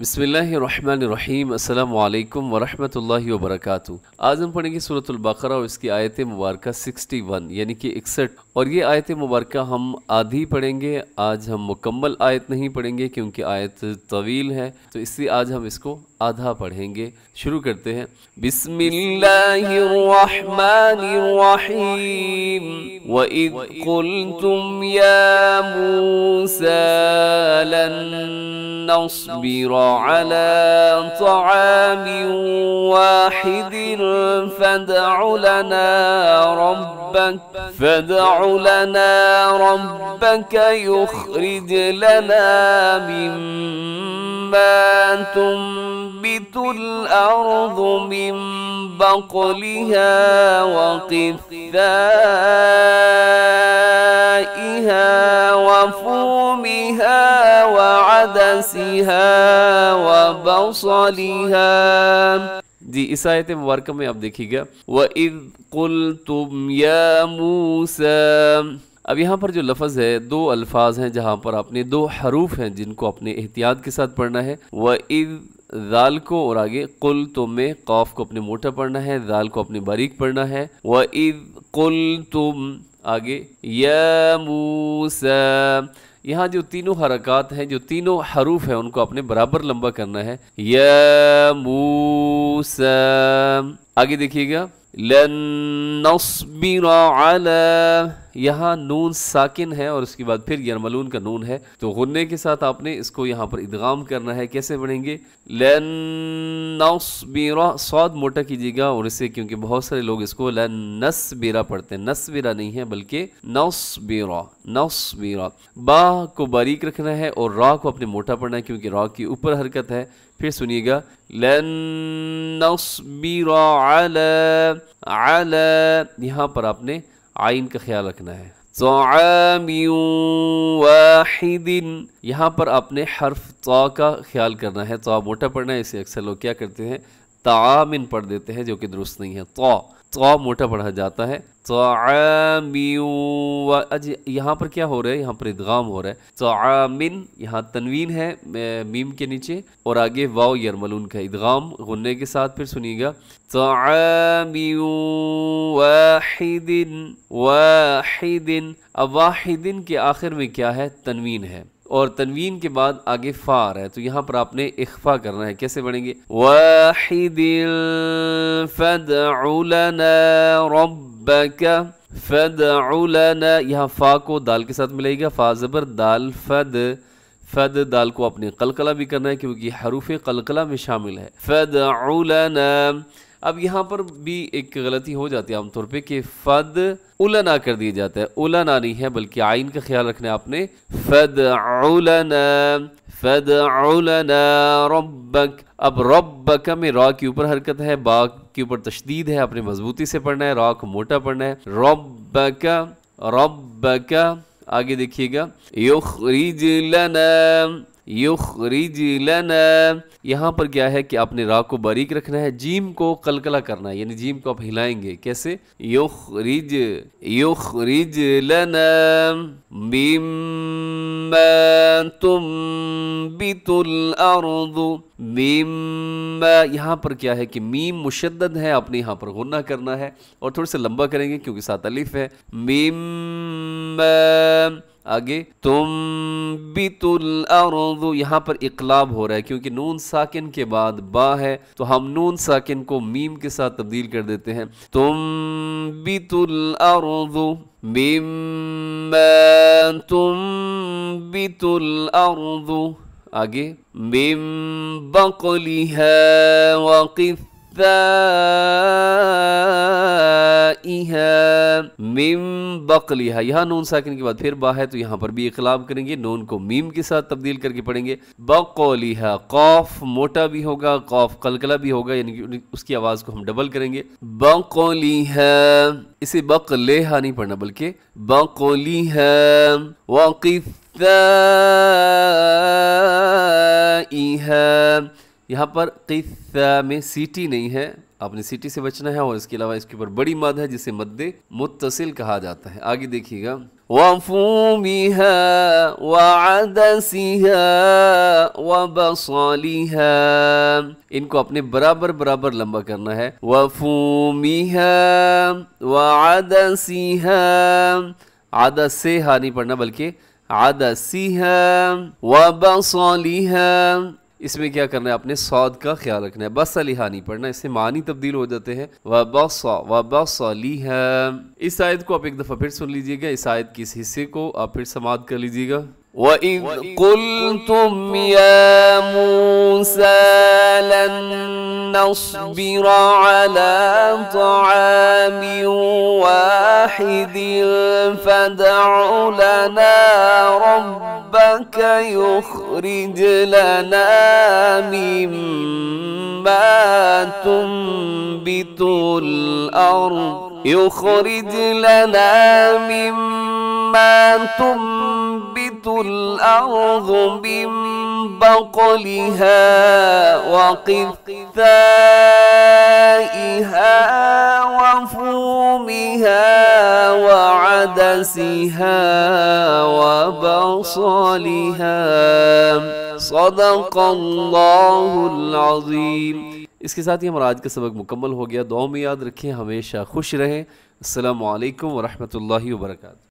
बसमीम अल्लाम वरहमल वबरक आज हम पढ़ेंगे सूरतुल बकरा और इसकी आयत मुबारक 61 यानी कि इकसठ और ये आयत मुबारक हम आधी पढ़ेंगे आज हम मुकम्मल आयत नहीं पढ़ेंगे क्योंकि आयत तवील है तो इसलिए आज हम इसको आधा पढ़ेंगे शुरू करते हैं बिस्मिल्लाहिर्रहमानिर्रहीम على طعام واحد فادع لنا ربك فادع لنا ربك يخرج لنا مما تنبت الأرض من بقلها وقثائها नफसिहा जी इस आयत मुबारक में आप देखिएगा व इद कुल तुम या मूसा अब यहाँ पर जो लफज है दो अल्फाज हैं जहाँ पर आपने दो हरूफ हैं जिनको अपने एहतियात के साथ पढ़ना है व इद दाल को और आगे कुल तुम में कौफ को अपने मोटा पढ़ना है दाल को अपने बारीक पढ़ना है व इद कुल तुम आगे या मूसा यहाँ जो तीनों हरकत हैं जो तीनों हरूफ हैं उनको अपने बराबर लंबा करना है य आगे देखिएगा यहाँ नून साकिन है और उसके बाद फिर यरमलून का नून है तो गुन्ने के साथ आपने इसको यहाँ पर इदगाम करना है कैसे पढ़ेंगे सौद मोटा कीजिएगा और इसे क्योंकि बहुत सारे लोग इसको बीरा पढ़ते हैं नस बीरा नहीं है बल्कि नौस नौस बीरा बा को बारीक रखना है और रा को अपने मोटा पढ़ना है क्योंकि रा की ऊपर हरकत है फिर सुनिएगा लेन नौसबीरा यहाँ पर आपने आइन का ख्याल रखना है वाहिदिन यहाँ पर आपने हर्फ तो का ख्याल करना है तो मोटा पढ़ना है इसे अक्सर लोग क्या करते हैं तामिन पढ़ देते हैं जो कि दुरुस्त नहीं है तो तो मोटा पढ़ा जाता है तो अज यहाँ पर क्या हो रहा है यहाँ पर इदगाम हो रहा है तो आमिन यहाँ तनवीन है मीम के नीचे और आगे वाओ यरमलून का इदगाम गुन्ने के साथ फिर सुनिएगा तो वाहिदिन वाहिदिन अब वाहिदिन के आखिर में क्या है तनवीन है और तनवीन के बाद आगे फार है तो यहाँ पर आपने इख्फा करना है कैसे बनेंगे वाहिदिल यहाँ फ़ा को दाल के साथ मिलेगा फ़ा ज़बर दाल फद फद दाल को अपने कलकला भी करना है क्योंकि हरूफ कलकला में शामिल है फद अब यहाँ पर भी एक गलती हो जाती है आमतौर पे कि फद उलना कर दिया जाता है उलना नहीं है बल्कि आइन का ख्याल रखना है आपने फद उलना फद उलना रब्बक अब रब्बक में रॉ के ऊपर हरकत है बा के ऊपर तशदीद है आपने मजबूती से पढ़ना है रॉक को मोटा पढ़ना है रब्बक रब्बक आगे देखिएगा यहां यहाँ पर क्या है कि आपने रा को बारीक रखना है जीम को कलकला करना है यानी जीम को आप हिलाएंगे कैसे युखरिज युखरिज तुम बीतुल मीम यहाँ पर क्या है कि मीम मुशद है आपने यहाँ पर गुना करना है और थोड़ा सा लंबा करेंगे क्योंकि सात अलिफ है मीम आगे तुम बितुल अरदु यहाँ पर इकलाब हो रहा है क्योंकि नून साकिन के बाद बा है तो हम नून साकिन को मीम के साथ तब्दील कर देते हैं तुम बितुल अरदु मिम्मा तुम बितुल अरदु आगे मिम है वाकिफ मिम बकलिहा यहाँ नून साकिन के बाद फिर बा है तो यहाँ पर भी इकलाब करेंगे नून को मीम के साथ तब्दील करके पढ़ेंगे बकोलिहा कौफ मोटा भी होगा कौफ कलकला भी होगा यानी कि उसकी आवाज को हम डबल करेंगे बकौलिहा इसे बकलेहा नहीं पढ़ना बल्कि बकौलिहा वाकिफ यहाँ पर तीस में सीटी नहीं है आपने सीटी से बचना है और इसके अलावा इसके ऊपर बड़ी मद है जिसे मद्दे मुतसिल कहा जाता है आगे देखिएगा वफू बिहा इनको अपने बराबर बराबर लंबा करना है वफू बिहा वदसिहा आदा से हा नहीं पढ़ना बल्कि आदा सीहा इसमें क्या करना है अपने सौद का ख्याल रखना है बस अलीहा नहीं पढ़ना इससे मानी तब्दील हो जाते हैं इस आयत को आप एक दफ़ा फिर सुन लीजिएगा इस आयत के इस हिस्से को आप फिर समाप्त कर लीजिएगा وإذ قلتم يا موسى لن نصبر على طعام واحد واحد فدع لنا ربك يخرج لنا مما تنبت الأرض يخرج لنا مما تنبت الأرض من بقلها وقثائها رأسها وبصالها صدق الله العظيم इसके साथ ही हमारा आज का सबक मुकम्मल हो गया दुआ में याद रखें हमेशा खुश रहें अल्लाम वरहमल वर्का